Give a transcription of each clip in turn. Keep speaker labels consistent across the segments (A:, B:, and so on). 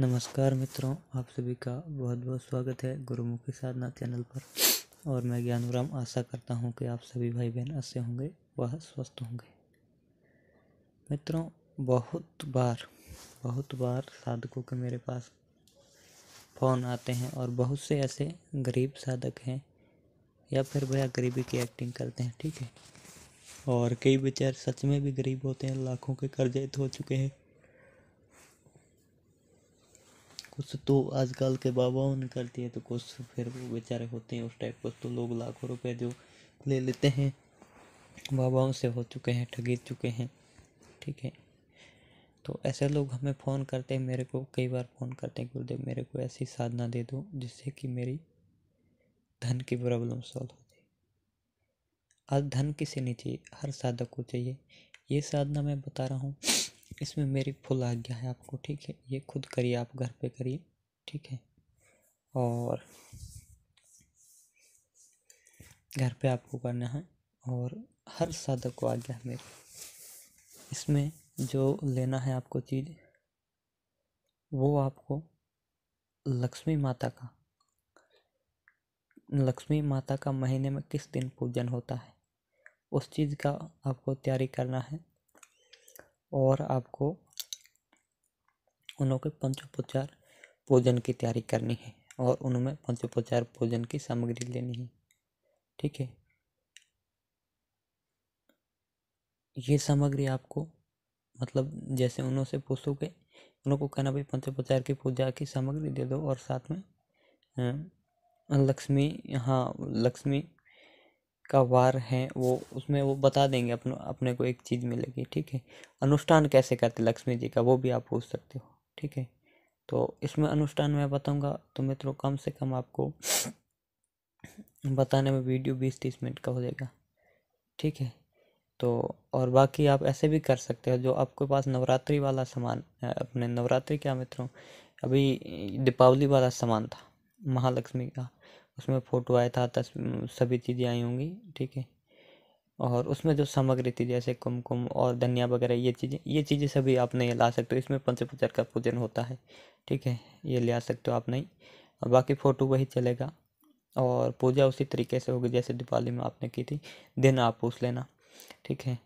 A: नमस्कार मित्रों आप सभी का बहुत बहुत स्वागत है गुरुमुखी साधना चैनल पर और मैं ज्ञानूराम आशा करता हूँ कि आप सभी भाई बहन अच्छे होंगे वह स्वस्थ होंगे मित्रों बहुत बार बहुत बार साधकों के मेरे पास फ़ोन आते हैं और बहुत से ऐसे गरीब साधक हैं या फिर भैया गरीबी की एक्टिंग करते हैं ठीक है और कई बेचारे सच में भी गरीब होते हैं लाखों के कर्जे तो हो चुके हैं कुछ तो आजकल के बाबाओं ने कर दिए तो कुछ फिर वो बेचारे होते हैं उस टाइप कुछ तो लोग लाखों रुपए जो ले लेते हैं बाबाओं से हो चुके हैं ठगी चुके हैं ठीक है तो ऐसे लोग हमें फ़ोन करते हैं मेरे को कई बार फ़ोन करते हैं गुरुदेव मेरे को ऐसी साधना दे दो जिससे कि मेरी धन की प्रॉब्लम सॉल्व हो जाए आज धन किसे नहीं चाहिए हर साधक को चाहिए ये साधना मैं बता रहा हूँ इसमें मेरी फुल आज्ञा है आपको ठीक है ये खुद करिए आप घर पे करिए ठीक है और घर पे आपको करना है और हर साधक को आज्ञा है मेरी इसमें जो लेना है आपको चीज़ वो आपको लक्ष्मी माता का लक्ष्मी माता का महीने में किस दिन पूजन होता है उस चीज़ का आपको तैयारी करना है और आपको उन लोगों के पंचोपचार भोजन की तैयारी करनी है और उनमें पंचोपचार भोजन की सामग्री लेनी है ठीक है ये सामग्री आपको मतलब जैसे उनों से पूछोगे उनको को कहना भाई पंचोपचार की पूजा की सामग्री दे दो और साथ में लक्ष्मी हाँ लक्ष्मी का वार है वो उसमें वो बता देंगे अपन अपने को एक चीज़ मिलेगी ठीक है अनुष्ठान कैसे करते लक्ष्मी जी का वो भी आप पूछ सकते हो ठीक है तो इसमें अनुष्ठान मैं बताऊंगा तो मित्रों कम से कम आपको बताने में वीडियो बीस तीस मिनट का हो जाएगा ठीक है तो और बाकी आप ऐसे भी कर सकते हो जो आपके पास नवरात्रि वाला सामान अपने नवरात्रि क्या मित्रों अभी दीपावली वाला सामान था महालक्ष्मी का उसमें फ़ोटो आया था तस सभी चीज़ें आई होंगी ठीक है और उसमें जो सामग्री थी जैसे कुमकुम और धनिया वगैरह ये चीज़ें ये चीज़ें सभी आप नहीं ला सकते हो इसमें पंच प्रचार का पूजन होता है ठीक है ये ले आ सकते हो आप नहीं और बाकी फ़ोटो वही चलेगा और पूजा उसी तरीके से होगी जैसे दिवाली में आपने की थी दिन आप पूछ लेना ठीक है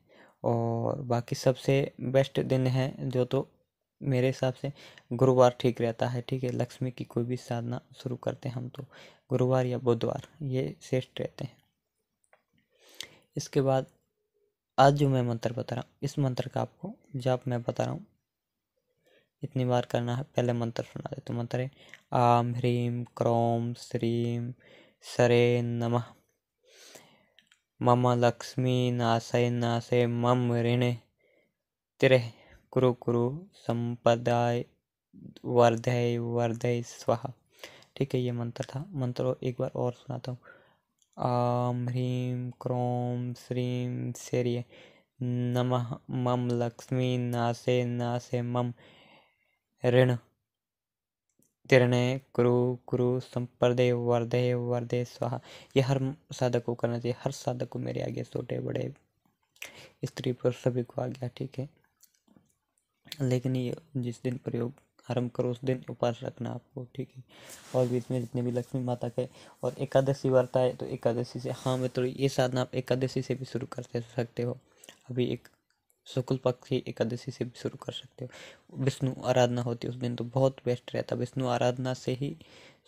A: और बाकी सबसे बेस्ट दिन है जो तो मेरे हिसाब से गुरुवार ठीक रहता है ठीक है लक्ष्मी की कोई भी साधना शुरू करते हैं हम तो गुरुवार या बुधवार ये श्रेष्ठ रहते हैं इसके बाद आज जो मैं मंत्र बता रहा हूँ इस मंत्र का आपको जब मैं बता रहा हूँ इतनी बार करना है पहले मंत्र सुना दे तो मंत्र है आम ह्रीम क्रोम श्रीम सरे नमः मम लक्ष्मी नाशय नाशय मम ऋण तिरह कुरु कुरु संपदाय वर्धय वर्धय स्वाहा ठीक है ये मंत्र था मंत्र एक बार और सुनाता हूँ आम ह्रीम क्रोम श्रीम शरीय नम मम लक्ष्मी नासे नासे मम ऋण तिरणे कुरु कुरु संप्रदे वर्धे वर्धे स्वाहा ये हर साधक को करना चाहिए हर साधक को मेरे आगे छोटे बड़े स्त्री पुरुष सभी को आ गया ठीक है लेकिन ये जिस दिन प्रयोग आरम्भ करो उस दिन उपवास रखना आपको ठीक है और बीच में जितने भी लक्ष्मी माता के और एकादशी वर्त है तो एकादशी से हाँ मित्रों ये साधना आप एकादशी से भी शुरू कर सकते हो अभी एक शुक्ल पक्ष की एकादशी से भी शुरू कर सकते हो विष्णु आराधना होती है उस दिन तो बहुत बेस्ट रहता है विष्णु आराधना से ही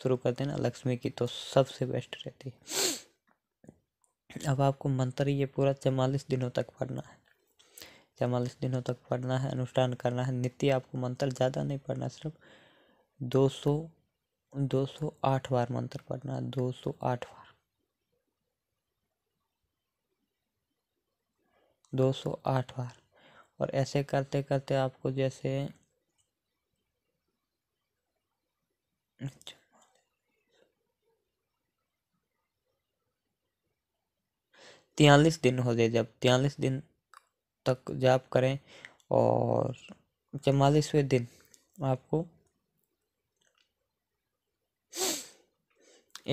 A: शुरू करते हैं ना लक्ष्मी की तो सबसे बेस्ट रहती है अब आपको मंत्र ये पूरा चवालीस दिनों तक पढ़ना है चवालीस दिनों तक पढ़ना है अनुष्ठान करना है नित्य आपको मंत्र ज़्यादा नहीं पढ़ना सिर्फ दो सौ दो सौ आठ बार मंत्र पढ़ना है दो सौ आठ बार दो सौ आठ बार और ऐसे करते करते आपको जैसे तयालीस दिन हो जाए जब तयालीस दिन तक जाप करें और चवालीसवें दिन आपको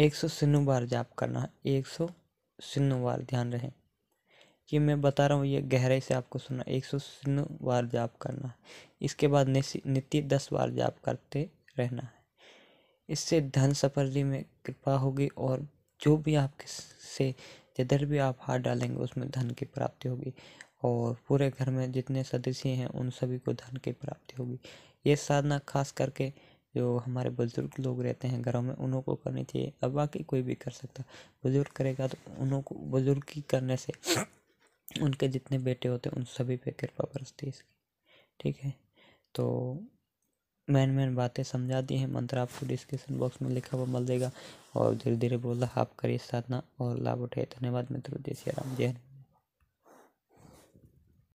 A: एक सौ शून्य बार जाप करना है एक सौ शून्य बार ध्यान रहे कि मैं बता रहा हूँ ये गहराई से आपको सुना एक सौ शून्य बार जाप करना है इसके बाद नित्य दस बार जाप करते रहना है इससे धन सफल में कृपा होगी और जो भी आपके से जिधर भी आप हाथ डालेंगे उसमें धन की प्राप्ति होगी और पूरे घर में जितने सदस्य हैं उन सभी को धन की प्राप्ति होगी ये साधना खास करके जो हमारे बुज़ुर्ग लोग रहते हैं घरों में उन्हों को करनी चाहिए अब बाकी कोई भी कर सकता बुज़ुर्ग करेगा तो उन्हों को बुज़ुर्ग की करने से उनके जितने बेटे होते हैं उन सभी पे कृपा बरसती है इसकी ठीक है तो मेन मेन बातें समझा दी हैं मंत्र आपको डिस्क्रिप्शन बॉक्स में लिखा हुआ मिल जाएगा और धीरे धीरे बोला आप करिए साधना और लाभ उठाए धन्यवाद मित्रों जय श्री राम जय